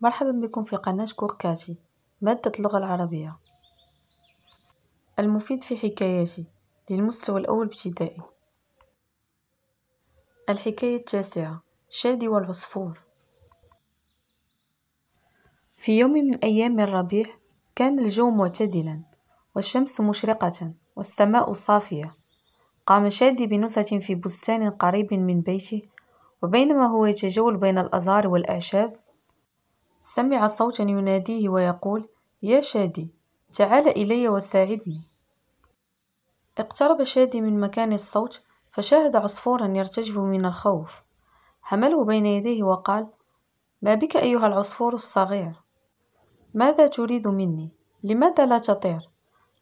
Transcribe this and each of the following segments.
مرحبا بكم في قناة كوركاتي مادة اللغة العربية المفيد في حكاياتي للمستوى الأول ابتدائي الحكاية التاسعة شادي والعصفور في يوم من أيام الربيع كان الجو معتدلا والشمس مشرقة والسماء صافية قام شادي بنزهة في بستان قريب من بيته وبينما هو يتجول بين الأزهار والأعشاب سمع صوتا يناديه ويقول يا شادي تعال إلي وساعدني اقترب شادي من مكان الصوت فشاهد عصفورا يرتجف من الخوف حمله بين يديه وقال ما بك أيها العصفور الصغير ماذا تريد مني لماذا لا تطير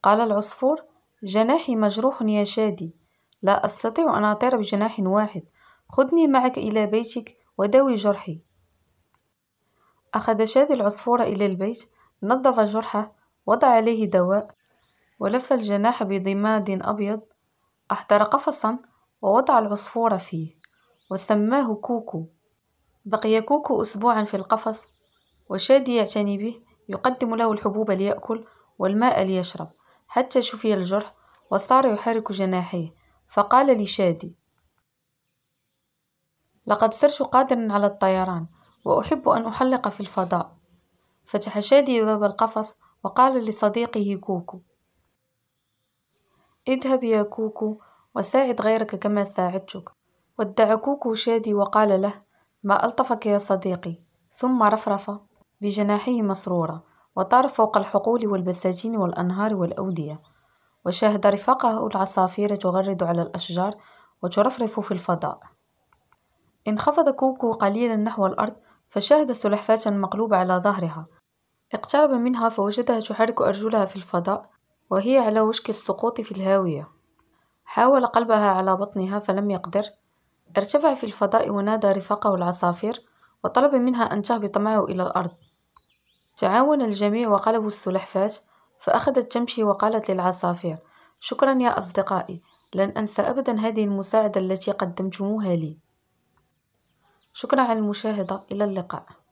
قال العصفور جناحي مجروح يا شادي لا أستطيع أن أطير بجناح واحد خذني معك إلى بيتك وداوي جرحي أخذ شادي العصفور إلى البيت نظف جرحه وضع عليه دواء ولف الجناح بضماد أبيض أحضر قفصا ووضع العصفور فيه وسماه كوكو بقي كوكو أسبوعا في القفص وشادي يعتني به يقدم له الحبوب ليأكل والماء ليشرب حتى شفي الجرح وصار يحرك جناحيه فقال لشادي لقد صرت قادرا على الطيران وأحب أن أحلق في الفضاء فتح شادي باب القفص وقال لصديقه كوكو اذهب يا كوكو وساعد غيرك كما ساعدتك ودع كوكو شادي وقال له ما ألطفك يا صديقي ثم رفرف بجناحيه مسرورة وطار فوق الحقول والبساتين والأنهار والأودية وشاهد رفاقه العصافير تغرد على الأشجار وترفرف في الفضاء انخفض كوكو قليلا نحو الأرض فشاهد سلحفاة مقلوبة على ظهرها اقترب منها فوجدها تحرك أرجلها في الفضاء وهي على وشك السقوط في الهاوية حاول قلبها على بطنها فلم يقدر ارتفع في الفضاء ونادى رفاقه العصافير وطلب منها أن تهبط معه إلى الأرض تعاون الجميع وقلبوا السلحفاة فأخذت تمشي وقالت للعصافير شكرا يا أصدقائي لن أنسى أبدا هذه المساعدة التي قدمتموها لي شكرا على المشاهدة إلى اللقاء